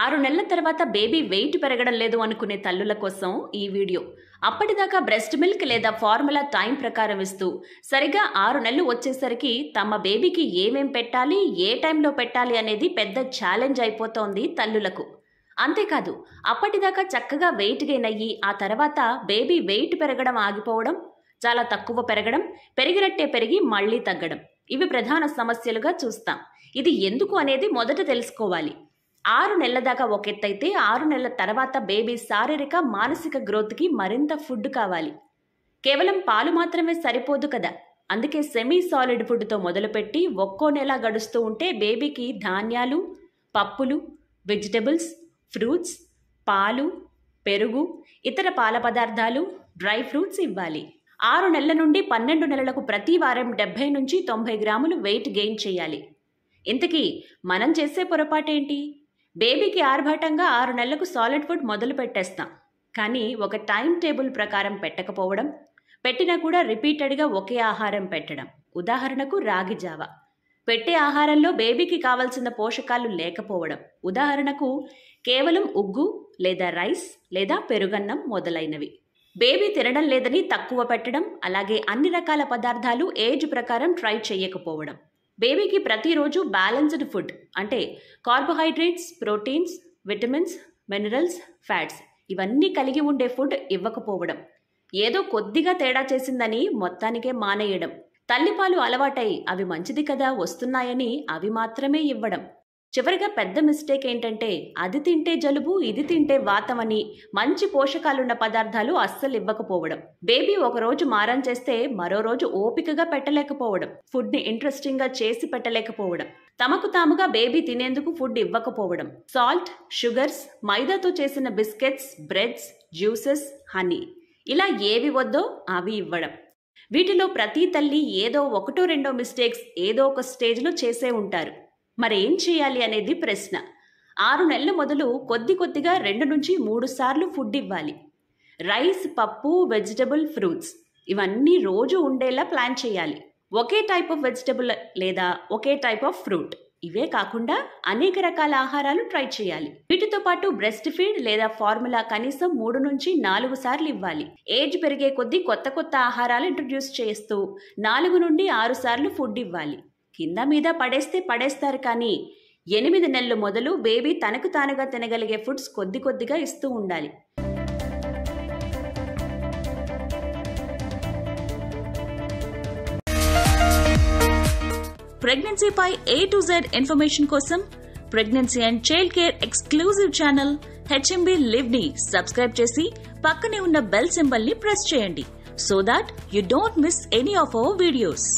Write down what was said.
ఆరు నెలల తర్వాత బేబీ వెయిట్ పెరగడం లేదు అనుకునే తల్లుల కోసం ఈ వీడియో అప్పటిదాకా బ్రెస్ట్ మిల్క్ లేదా ఫార్ములా టైం ప్రకారం ఇస్తూ సరిగా ఆరు నెలలు వచ్చేసరికి తమ బేబీకి ఏమేం పెట్టాలి ఏ టైంలో పెట్టాలి అనేది పెద్ద ఛాలెంజ్ అయిపోతోంది తల్లులకు అంతేకాదు అప్పటిదాకా చక్కగా వెయిట్ గెయిన్ అయ్యి ఆ తర్వాత బేబీ వెయిట్ పెరగడం ఆగిపోవడం చాలా తక్కువ పెరగడం పెరిగినట్టే పెరిగి మళ్ళీ తగ్గడం ఇవి ప్రధాన సమస్యలుగా చూస్తాం ఇది ఎందుకు అనేది మొదట తెలుసుకోవాలి ఆరు నెలల దాకా ఒక ఎత్తైతే ఆరు నెలల తర్వాత బేబీ శారీరక మానసిక గ్రోత్కి మరింత ఫుడ్ కావాలి కేవలం పాలు మాత్రమే సరిపోదు కదా అందుకే సెమీ సాలిడ్ ఫుడ్తో మొదలుపెట్టి ఒక్కో నెల గడుస్తూ ఉంటే బేబీకి ధాన్యాలు పప్పులు వెజిటబుల్స్ ఫ్రూట్స్ పాలు పెరుగు ఇతర పాల పదార్థాలు డ్రై ఫ్రూట్స్ ఇవ్వాలి ఆరు నెలల నుండి పన్నెండు నెలలకు ప్రతి వారం డెబ్బై నుంచి తొంభై గ్రాములు వెయిట్ గెయిన్ చేయాలి ఇంతకీ మనం చేసే పొరపాటేంటి బేబీకి ఆర్భాటంగా ఆరు నెలలకు సాలిడ్ ఫుడ్ మొదలు పెట్టేస్తాం కానీ ఒక టైం టేబుల్ ప్రకారం పెట్టకపోవడం పెట్టినా కూడా రిపీటెడ్గా ఒకే ఆహారం పెట్టడం ఉదాహరణకు రాగి జావ పెట్టే ఆహారంలో బేబీకి కావలసిన పోషకాలు లేకపోవడం ఉదాహరణకు కేవలం ఉగ్గు లేదా రైస్ లేదా పెరుగన్నం మొదలైనవి బేబీ తినడం లేదని తక్కువ పెట్టడం అలాగే అన్ని రకాల పదార్థాలు ఏజ్ ప్రకారం ట్రై చేయకపోవడం బేబీకి ప్రతిరోజు బ్యాలెన్స్డ్ ఫుడ్ అంటే carbohydrates proteins vitamins minerals fats ఇవన్నీ కలిగి ఉండే ఫుడ్ ఇవ్వకపోవడం ఏదో కొద్దిగా తేడా చేసిందని మొత్తానికే మానేయడం తల్లిపాలు అలవాటై అవి మంచిది కదా వస్తున్నాయని అవి మాత్రమే ఇవ్వడం చివరిగా పెద్ద మిస్టేక్ ఏంటంటే అది తింటే జలుబు ఇది తింటే వాతం అని మంచి పోషకాలున్న పదార్థాలు అస్సలు ఇవ్వకపోవడం బేబీ ఒక రోజు మారం చేస్తే మరో రోజు ఓపికగా పెట్టలేకపోవడం ఫుడ్ని ఇంట్రెస్టింగ్గా చేసి పెట్టలేకపోవడం తమకు తాముగా బేబీ తినేందుకు ఫుడ్ ఇవ్వకపోవడం సాల్ట్ షుగర్స్ మైదాతో చేసిన బిస్కెట్స్ బ్రెడ్స్ జ్యూసెస్ హనీ ఇలా ఏవి వద్దో అవి ఇవ్వడం వీటిలో ప్రతి తల్లి ఏదో ఒకటో రెండో మిస్టేక్స్ ఏదో ఒక స్టేజ్లో చేసే ఉంటారు మరేం చేయాలి అనేది ప్రశ్న ఆరు నెలల మొదలు కొద్ది కొద్దిగా రెండు నుంచి మూడు సార్లు ఫుడ్ ఇవ్వాలి రైస్ పప్పు వెజిటబుల్ ఫ్రూట్స్ ఇవన్నీ రోజు ఉండేలా ప్లాన్ చేయాలి ఒకే టైప్ ఆఫ్ వెజిటబుల్ లేదా ఒకే టైప్ ఆఫ్ ఫ్రూట్ ఇవే కాకుండా అనేక రకాల ఆహారాలు ట్రై చేయాలి వీటితో పాటు బ్రెస్ట్ ఫీడ్ లేదా ఫార్ములా కనీసం మూడు నుంచి నాలుగు సార్లు ఇవ్వాలి ఏజ్ పెరిగే కొద్దీ కొత్త కొత్త ఆహారాలు ఇంట్రడ్యూస్ చేస్తూ నాలుగు నుండి ఆరు సార్లు ఫుడ్ ఇవ్వాలి కింద మీద పడేస్తే పడేస్తారు కానీ ఎనిమిది నెలలు మొదలు బేబీ తనకు తానుగా తినగలిగే ఫుడ్స్ కొద్ది కొద్దిగా ఇస్తూ ఉండాలి ప్రెగ్నెన్సీపై ఏ టు జెడ్ ఇన్ఫర్మేషన్ కోసం pregnancy and child care exclusive channel HMB live ని సబ్స్క్రైబ్ చేసి పక్కనే ఉన్న బెల్ సింబల్ ని ప్రెస్ చేయండి so that you don't miss any of our videos